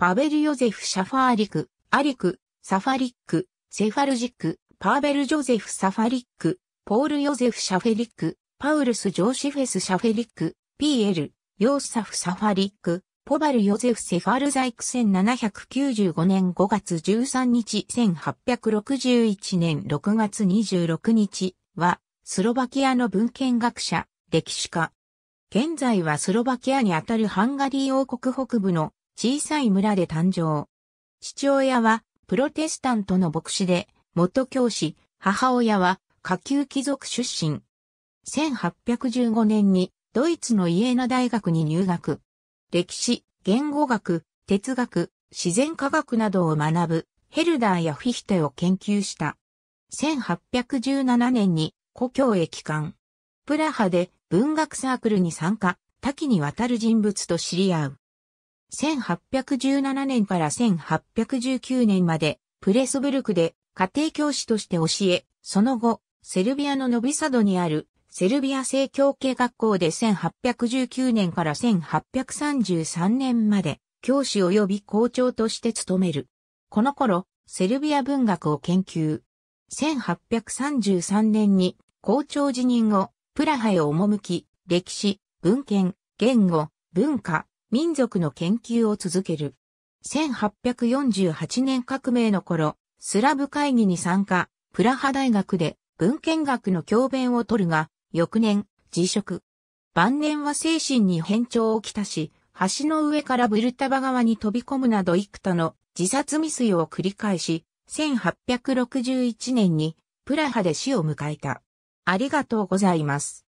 パベル・ヨゼフ・シャファーリク、アリク、サファリック、セファルジック、パーベル・ジョゼフ・サファリック、ポール・ヨゼフ・シャフェリック、パウルス・ジョーシフェス・シャフェリック、PL、ヨーサフ・サファリック、ポバル・ヨゼフ・セファルザイク1795年5月13日1861年6月26日は、スロバキアの文献学者、歴史家。現在はスロバキアにあたるハンガリー王国北部の小さい村で誕生。父親はプロテスタントの牧師で、元教師、母親は下級貴族出身。1815年にドイツのイエーナ大学に入学。歴史、言語学、哲学、自然科学などを学ぶヘルダーやフィヒテを研究した。1817年に故郷へ帰還。プラハで文学サークルに参加、多岐にわたる人物と知り合う。1817年から1819年まで、プレスブルクで家庭教師として教え、その後、セルビアのノビサドにある、セルビア正教系学校で1819年から1833年まで、教師及び校長として務める。この頃、セルビア文学を研究。1833年に校長辞任後、プラハへ赴き、歴史、文献、言語、文化、民族の研究を続ける。1848年革命の頃、スラブ会議に参加、プラハ大学で文献学の教鞭を取るが、翌年、辞職。晩年は精神に変調をきたし、橋の上からブルタバ川に飛び込むなど幾多の自殺未遂を繰り返し、1861年にプラハで死を迎えた。ありがとうございます。